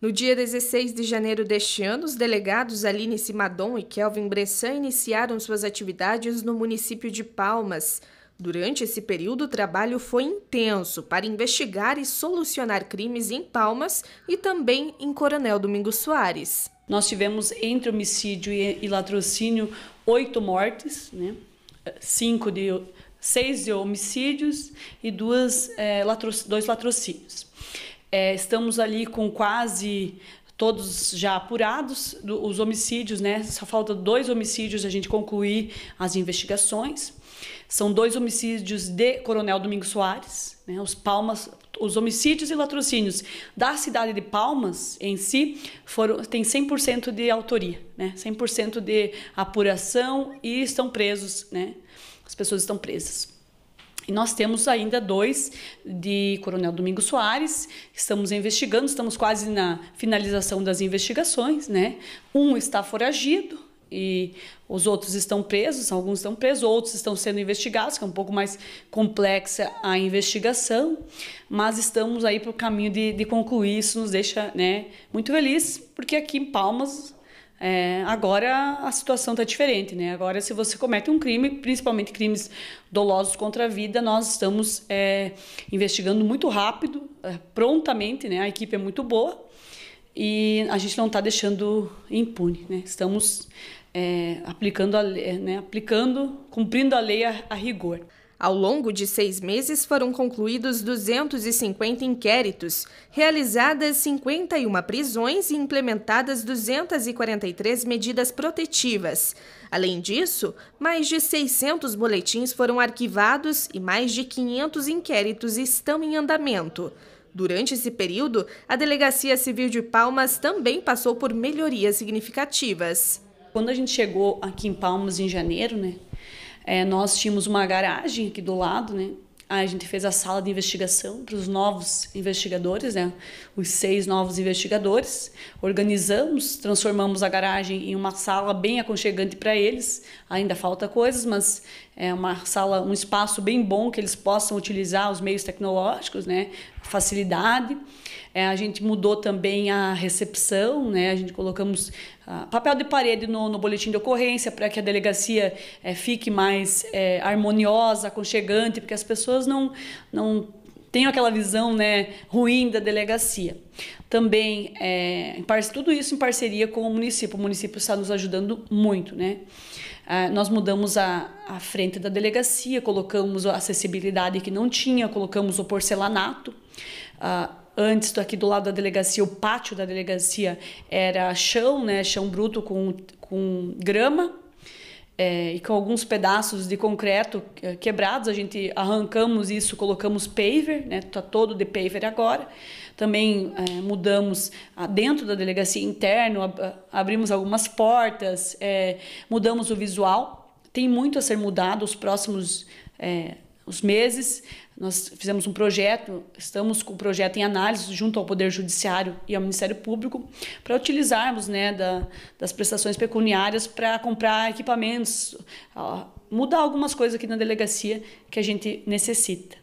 No dia 16 de janeiro deste ano, os delegados Aline Simadon e Kelvin Bressan iniciaram suas atividades no município de Palmas. Durante esse período, o trabalho foi intenso para investigar e solucionar crimes em Palmas e também em Coronel Domingos Soares. Nós tivemos entre homicídio e latrocínio oito mortes, né? cinco de, seis de homicídios e duas, é, latro, dois latrocínios. É, estamos ali com quase todos já apurados, os homicídios, né? Só falta dois homicídios a gente concluir as investigações. São dois homicídios de Coronel Domingos Soares, né? Os Palmas, os homicídios e latrocínios da cidade de Palmas em si foram tem 100% de autoria, né? 100% de apuração e estão presos, né? As pessoas estão presas. E nós temos ainda dois de Coronel Domingos Soares, estamos investigando, estamos quase na finalização das investigações, né? Um está foragido e os outros estão presos, alguns estão presos, outros estão sendo investigados, que é um pouco mais complexa a investigação, mas estamos aí para o caminho de, de concluir. Isso nos deixa né, muito feliz, porque aqui em Palmas é, agora a situação está diferente, né? Agora, se você comete um crime, principalmente crimes dolosos contra a vida, nós estamos é, investigando muito rápido, é, prontamente, né? A equipe é muito boa e a gente não está deixando impune, né? Estamos é, aplicando, a, né? aplicando, cumprindo a lei a, a rigor. Ao longo de seis meses foram concluídos 250 inquéritos, realizadas 51 prisões e implementadas 243 medidas protetivas. Além disso, mais de 600 boletins foram arquivados e mais de 500 inquéritos estão em andamento. Durante esse período, a Delegacia Civil de Palmas também passou por melhorias significativas. Quando a gente chegou aqui em Palmas em janeiro, né? É, nós tínhamos uma garagem aqui do lado, né? A gente fez a sala de investigação para os novos investigadores, né? Os seis novos investigadores. Organizamos, transformamos a garagem em uma sala bem aconchegante para eles. Ainda falta coisas, mas é uma sala, um espaço bem bom que eles possam utilizar os meios tecnológicos, né? facilidade. É, a gente mudou também a recepção, né? A gente colocamos ah, papel de parede no, no boletim de ocorrência para que a delegacia é, fique mais é, harmoniosa, aconchegante, porque as pessoas não, não tenham aquela visão né, ruim da delegacia. Também é, tudo isso em parceria com o município. O município está nos ajudando muito, né? Ah, nós mudamos a, a frente da delegacia, colocamos a acessibilidade que não tinha, colocamos o porcelanato. Ah, antes aqui do lado da delegacia, o pátio da delegacia era chão, né, chão bruto com, com grama é, e com alguns pedaços de concreto é, quebrados, a gente arrancamos isso, colocamos paver, né? Tá todo de paver agora. Também é, mudamos dentro da delegacia interno, abrimos algumas portas, é, mudamos o visual. Tem muito a ser mudado os próximos é, os meses. Nós fizemos um projeto, estamos com o um projeto em análise junto ao Poder Judiciário e ao Ministério Público para utilizarmos né, da, das prestações pecuniárias para comprar equipamentos, ó, mudar algumas coisas aqui na delegacia que a gente necessita.